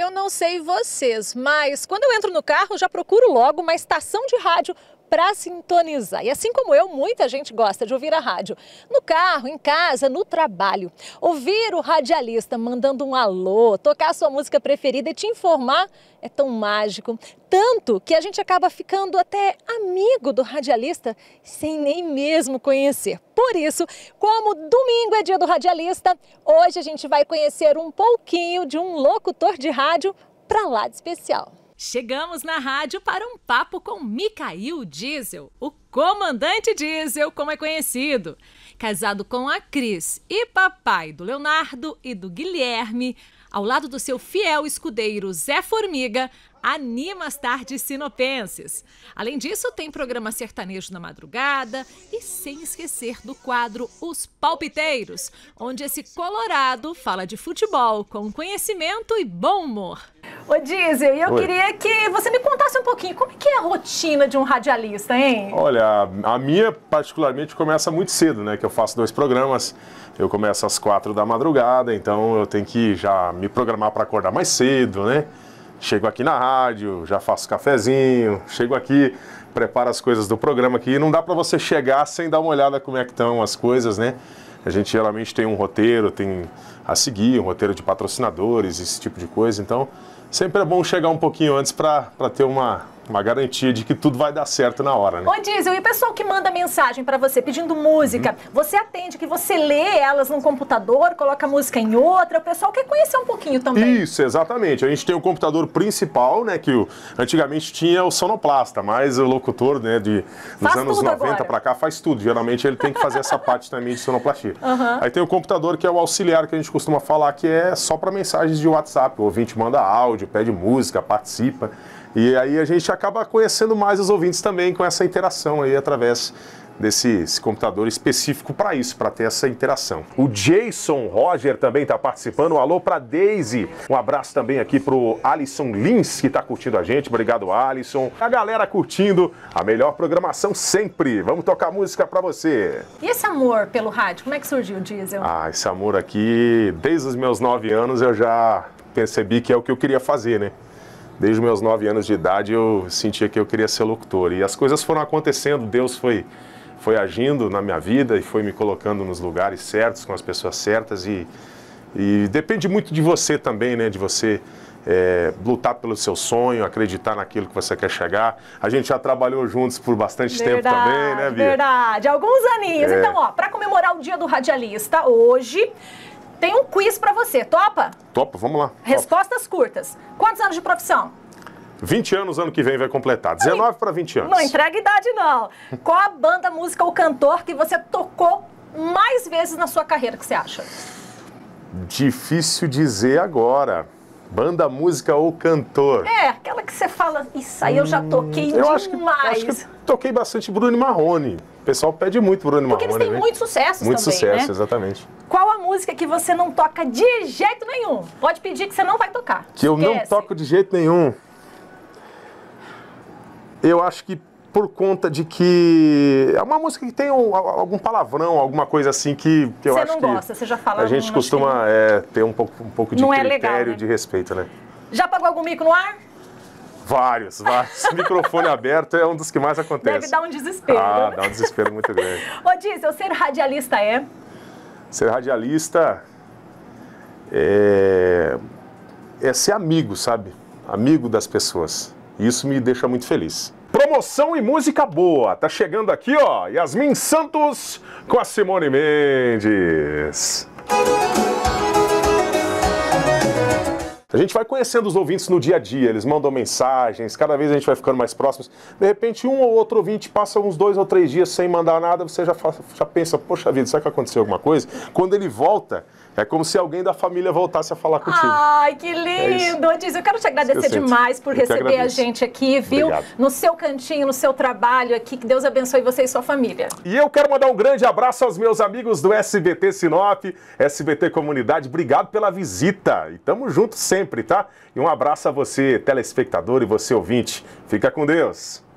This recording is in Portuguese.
Eu não sei vocês, mas quando eu entro no carro, já procuro logo uma estação de rádio para sintonizar. E assim como eu, muita gente gosta de ouvir a rádio. No carro, em casa, no trabalho. Ouvir o radialista mandando um alô, tocar a sua música preferida e te informar é tão mágico. Tanto que a gente acaba ficando até amigo do radialista sem nem mesmo conhecer. Por isso, como domingo é dia do radialista, hoje a gente vai conhecer um pouquinho de um locutor de rádio para lá de especial. Chegamos na rádio para um papo com Micael Diesel, o comandante Diesel, como é conhecido. Casado com a Cris e papai do Leonardo e do Guilherme, ao lado do seu fiel escudeiro Zé Formiga, anima as tardes sinopenses. Além disso, tem programa sertanejo na madrugada e sem esquecer do quadro Os Palpiteiros, onde esse colorado fala de futebol com conhecimento e bom humor. Ô diesel, eu Oi. queria que você me contasse um pouquinho como é que é a rotina de um radialista, hein? Olha, a minha particularmente começa muito cedo, né? Que eu faço dois programas. Eu começo às quatro da madrugada, então eu tenho que já me programar para acordar mais cedo, né? Chego aqui na rádio, já faço cafezinho, chego aqui, preparo as coisas do programa aqui. Não dá para você chegar sem dar uma olhada como é que estão as coisas, né? A gente geralmente tem um roteiro, tem a seguir, um roteiro de patrocinadores, esse tipo de coisa. Então, sempre é bom chegar um pouquinho antes para ter uma, uma garantia de que tudo vai dar certo na hora, né? Ô, Diesel, e o pessoal que manda mensagem para você pedindo música, uhum. você atende que você lê elas num computador, coloca a música em outra, o pessoal quer conhecer um pouquinho também. Isso, exatamente. A gente tem o computador principal, né, que antigamente tinha o sonoplasta, mas o locutor, né, de, dos faz anos 90 para cá faz tudo. Geralmente ele tem que fazer essa parte também de sonoplastia. Uhum. Aí tem o computador que é o auxiliar que a gente costuma falar que é só para mensagens de WhatsApp. O ouvinte manda áudio, pede música, participa. E aí a gente acaba conhecendo mais os ouvintes também com essa interação aí através desse computador específico para isso, para ter essa interação. O Jason Roger também está participando. Um alô para Daisy. Um abraço também aqui para o Alisson Lins, que está curtindo a gente. Obrigado, Alisson. A galera curtindo a melhor programação sempre. Vamos tocar música para você. E esse amor pelo rádio, como é que surgiu, Diesel? Ah, esse amor aqui, desde os meus nove anos eu já percebi que é o que eu queria fazer, né? desde meus nove anos de idade eu sentia que eu queria ser locutor. E as coisas foram acontecendo, Deus foi, foi agindo na minha vida e foi me colocando nos lugares certos, com as pessoas certas. E, e depende muito de você também, né? De você é, lutar pelo seu sonho, acreditar naquilo que você quer chegar. A gente já trabalhou juntos por bastante verdade, tempo também, né, Bia? Verdade, alguns aninhos. É. Então, ó, para comemorar o Dia do Radialista, hoje tem um quiz para você, topa? Topa, vamos lá. Respostas topa. curtas. Quantos anos de profissão? 20 anos ano que vem vai completar. 19 para 20 anos. Não entrega idade, não. Qual a banda, música ou cantor que você tocou mais vezes na sua carreira, que você acha? Difícil dizer agora. Banda, música ou cantor? É, aquela que você fala, isso aí eu já toquei hum, eu demais. Acho que, acho que toquei bastante Bruno Marrone. O pessoal pede muito Bruno Marrone. Porque eles têm né? muitos sucessos muito também, Muito sucesso, né? exatamente. Qual música que você não toca de jeito nenhum. Pode pedir que você não vai tocar. Que eu não toco de jeito nenhum. Eu acho que por conta de que é uma música que tem um, algum palavrão, alguma coisa assim que, eu você acho que... Você não gosta, você já fala... A gente costuma é, ter um pouco, um pouco de não critério, é legal, né? de respeito, né? Já pagou algum mico no ar? Vários, vários. Microfone aberto é um dos que mais acontece. Deve dar um desespero. Ah, dá um desespero muito grande. Ô, Diz, eu ser radialista é? Ser radialista é, é ser amigo, sabe? Amigo das pessoas. Isso me deixa muito feliz. Promoção e música boa. Tá chegando aqui, ó, Yasmin Santos com a Simone Mendes. A gente vai conhecendo os ouvintes no dia a dia, eles mandam mensagens, cada vez a gente vai ficando mais próximos. De repente, um ou outro ouvinte passa uns dois ou três dias sem mandar nada, você já, já pensa, poxa vida, será que aconteceu alguma coisa? Quando ele volta, é como se alguém da família voltasse a falar contigo. Ai, que é lindo! É eu quero te agradecer demais por receber a gente aqui, viu? Obrigado. No seu cantinho, no seu trabalho aqui. Que Deus abençoe você e sua família. E eu quero mandar um grande abraço aos meus amigos do SBT Sinop, SBT Comunidade. Obrigado pela visita. E tamo junto sempre sempre, tá? E um abraço a você, telespectador e você ouvinte. Fica com Deus.